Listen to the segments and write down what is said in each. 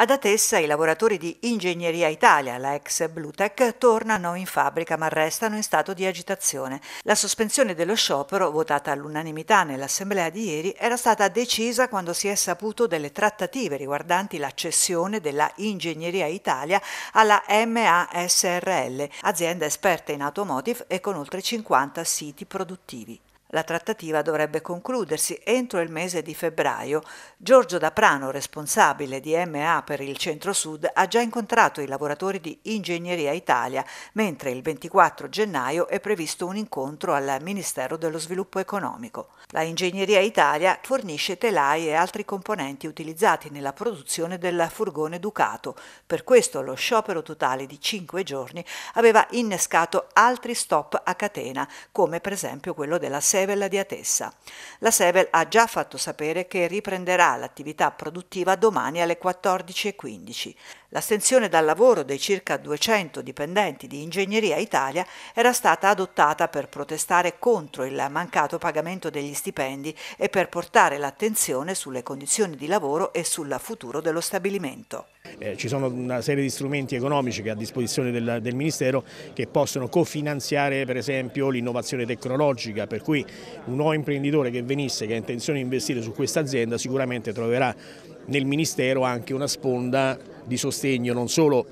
Ad Atessa i lavoratori di Ingegneria Italia, la ex Blutec, tornano in fabbrica ma restano in stato di agitazione. La sospensione dello sciopero, votata all'unanimità nell'assemblea di ieri, era stata decisa quando si è saputo delle trattative riguardanti la cessione della Ingegneria Italia alla MASRL, azienda esperta in automotive e con oltre 50 siti produttivi. La trattativa dovrebbe concludersi entro il mese di febbraio. Giorgio Daprano, responsabile di MA per il Centro-Sud, ha già incontrato i lavoratori di Ingegneria Italia, mentre il 24 gennaio è previsto un incontro al Ministero dello Sviluppo Economico. La Ingegneria Italia fornisce telai e altri componenti utilizzati nella produzione del furgone Ducato. Per questo lo sciopero totale di 5 giorni aveva innescato altri stop a catena, come per esempio quello della Serra Sevel di Atessa. La Sevel ha già fatto sapere che riprenderà l'attività produttiva domani alle 14.15. L'astensione dal lavoro dei circa 200 dipendenti di Ingegneria Italia era stata adottata per protestare contro il mancato pagamento degli stipendi e per portare l'attenzione sulle condizioni di lavoro e sul futuro dello stabilimento eh, ci sono una serie di strumenti economici che è a disposizione del, del Ministero che possono cofinanziare per esempio l'innovazione tecnologica, per cui un nuovo imprenditore che venisse, che ha intenzione di investire su questa azienda sicuramente troverà nel Ministero anche una sponda di sostegno non solo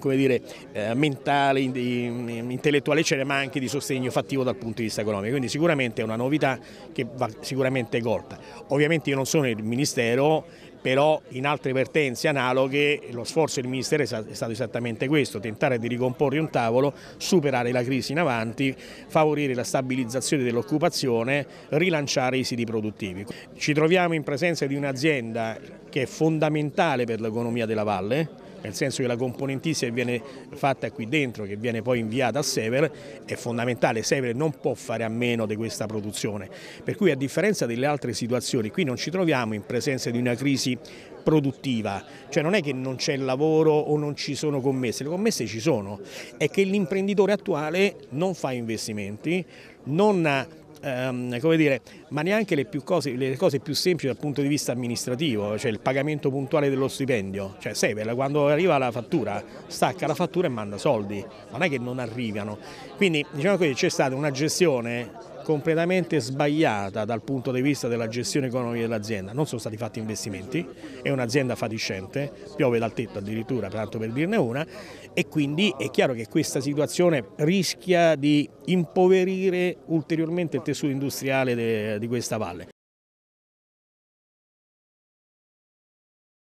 dire, eh, mentale, intellettuale, eccetera, ma anche di sostegno fattivo dal punto di vista economico. Quindi sicuramente è una novità che va sicuramente colta. Ovviamente io non sono il Ministero, però in altre vertenze analoghe lo sforzo del Ministero è stato esattamente questo, tentare di ricomporre un tavolo, superare la crisi in avanti, favorire la stabilizzazione dell'occupazione, rilanciare i siti produttivi. Ci troviamo in presenza di un'azienda che è fondamentale per l'economia della valle, nel senso che la componentistica che viene fatta qui dentro, che viene poi inviata a Sever, è fondamentale, Sever non può fare a meno di questa produzione, per cui a differenza delle altre situazioni, qui non ci troviamo in presenza di una crisi produttiva, cioè non è che non c'è lavoro o non ci sono commesse, le commesse ci sono, è che l'imprenditore attuale non fa investimenti, non ehm, come dire, ma neanche le, cose, le, cose, più semplici dal punto di vista amministrativo, cioè il pagamento puntuale dello stipendio, cioè Sebel quando arriva la fattura stacca la fattura e manda soldi, non è che non arrivano, quindi diciamo così c'è stata una gestione completamente sbagliata dal punto di vista della gestione economica dell'azienda. Non sono stati fatti investimenti, è un'azienda fatiscente, piove dal tetto addirittura, tanto per dirne una, e quindi è chiaro che questa situazione rischia di impoverire ulteriormente il tessuto industriale de, di questa valle.